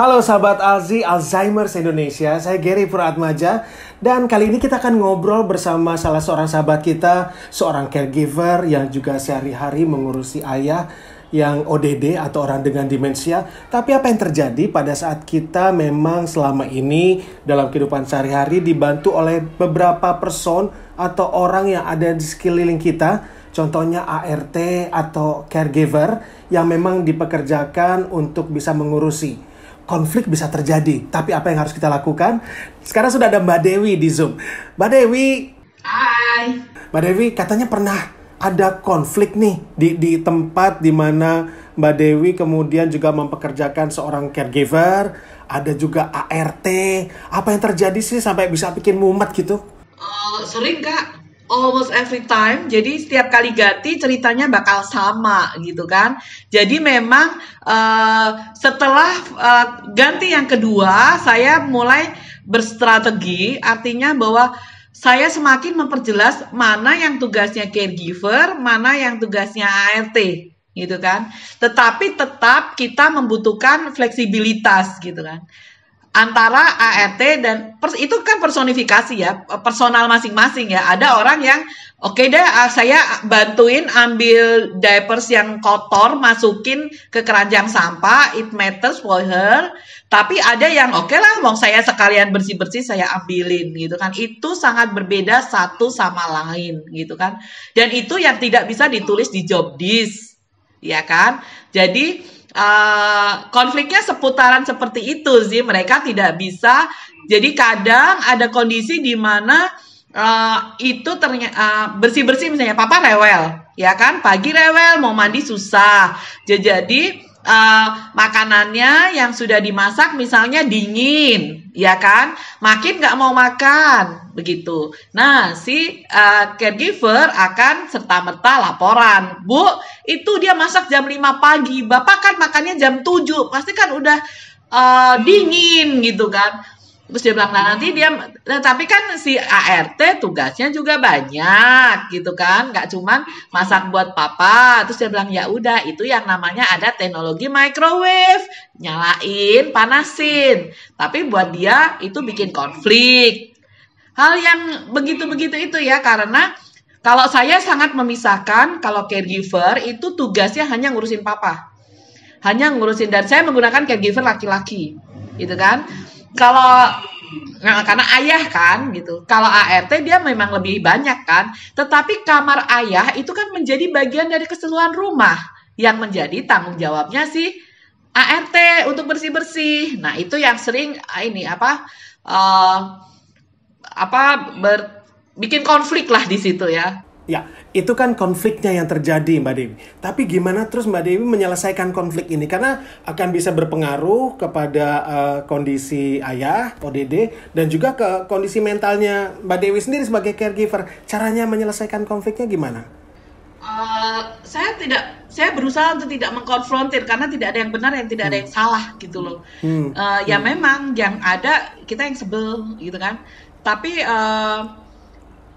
Halo sahabat Alzi Alzheimer's Indonesia, saya Gary Puratmaja dan kali ini kita akan ngobrol bersama salah seorang sahabat kita, seorang caregiver yang juga sehari-hari mengurusi ayah yang ODD atau orang dengan demensia. Tapi apa yang terjadi pada saat kita memang selama ini dalam kehidupan sehari-hari dibantu oleh beberapa person atau orang yang ada di sekeliling kita, contohnya ART atau caregiver yang memang dipekerjakan untuk bisa mengurusi konflik bisa terjadi. Tapi apa yang harus kita lakukan? Sekarang sudah ada Mbak Dewi di Zoom. Mbak Dewi. Hai. Mbak Dewi katanya pernah ada konflik nih di di tempat di mana Mbak Dewi kemudian juga mempekerjakan seorang caregiver, ada juga ART. Apa yang terjadi sih sampai bisa bikin mumet gitu? Uh, sering kak, almost every time. Jadi setiap kali ganti ceritanya bakal sama gitu kan. Jadi memang uh, setelah uh, ganti yang kedua saya mulai berstrategi artinya bahwa saya semakin memperjelas mana yang tugasnya caregiver, mana yang tugasnya ART gitu kan. Tetapi tetap kita membutuhkan fleksibilitas gitu kan antara ART dan pers, itu kan personifikasi ya personal masing-masing ya ada orang yang oke okay deh ah, saya bantuin ambil diapers yang kotor masukin ke keranjang sampah it matters for her tapi ada yang oke okay lah mau saya sekalian bersih-bersih saya ambilin gitu kan itu sangat berbeda satu sama lain gitu kan dan itu yang tidak bisa ditulis di job disk ya kan jadi uh, konfliknya seputaran seperti itu sih mereka tidak bisa jadi kadang ada kondisi di mana uh, itu ternyata uh, eh, bersih bersih misalnya papa rewel ya kan pagi rewel mau mandi susah jadi uh, makanannya yang sudah dimasak misalnya dingin, ya kan? Makin nggak mau makan, begitu. Nah, si uh, caregiver akan serta-merta laporan. Bu, itu dia masak jam 5 pagi, Bapak kan makannya jam 7, pasti kan udah uh, dingin gitu kan. Terus dia bilang, nah nanti dia, nah, tapi kan si ART tugasnya juga banyak gitu kan, nggak cuman masak buat papa. Terus dia bilang, ya udah itu yang namanya ada teknologi microwave, nyalain, panasin. Tapi buat dia itu bikin konflik. Hal yang begitu-begitu itu ya, karena kalau saya sangat memisahkan kalau caregiver itu tugasnya hanya ngurusin papa. Hanya ngurusin, dan saya menggunakan caregiver laki-laki gitu kan kalau nah, karena ayah kan gitu. Kalau ART dia memang lebih banyak kan, tetapi kamar ayah itu kan menjadi bagian dari keseluruhan rumah yang menjadi tanggung jawabnya si ART untuk bersih-bersih. Nah, itu yang sering ah, ini apa uh, apa ber, bikin konflik lah di situ ya. Ya, itu kan konfliknya yang terjadi Mbak Dewi. Tapi gimana terus Mbak Dewi menyelesaikan konflik ini? Karena akan bisa berpengaruh kepada uh, kondisi ayah, ODD, dan juga ke kondisi mentalnya Mbak Dewi sendiri sebagai caregiver. Caranya menyelesaikan konfliknya gimana? Uh, saya tidak, saya berusaha untuk tidak mengkonfrontir karena tidak ada yang benar yang tidak hmm. ada yang hmm. salah gitu loh. Hmm. Uh, ya hmm. memang yang ada kita yang sebel gitu kan. Tapi uh,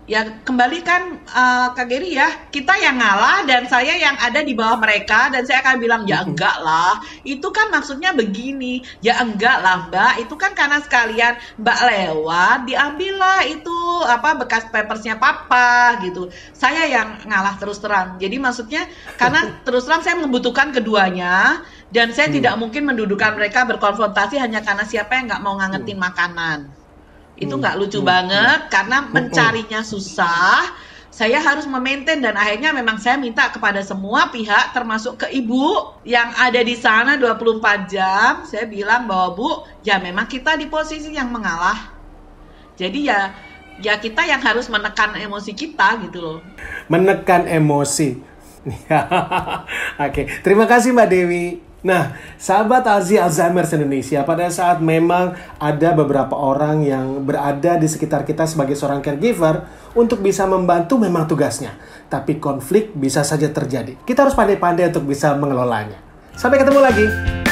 ya kembali kan uh, eh, Kak Geri ya kita yang ngalah dan saya yang ada di bawah mereka dan saya akan bilang ya enggak lah itu kan maksudnya begini ya enggak lah Mbak itu kan karena sekalian Mbak lewat diambil lah itu apa bekas papersnya Papa gitu saya yang ngalah terus terang jadi maksudnya karena terus terang saya membutuhkan keduanya dan saya hmm. tidak mungkin mendudukan mereka berkonfrontasi hanya karena siapa yang nggak mau ngangetin hmm. makanan itu hmm. nggak lucu hmm. banget hmm. karena hmm. mencarinya susah. Saya harus memaintain dan akhirnya memang saya minta kepada semua pihak termasuk ke ibu yang ada di sana 24 jam. Saya bilang bahwa Bu, ya memang kita di posisi yang mengalah. Jadi ya ya kita yang harus menekan emosi kita gitu loh. Menekan emosi. Oke, okay. terima kasih Mbak Dewi. Nah, sahabat Alzi Alzheimer Indonesia, pada saat memang ada beberapa orang yang berada di sekitar kita sebagai seorang caregiver untuk bisa membantu memang tugasnya. Tapi konflik bisa saja terjadi. Kita harus pandai-pandai untuk bisa mengelolanya. Sampai ketemu lagi.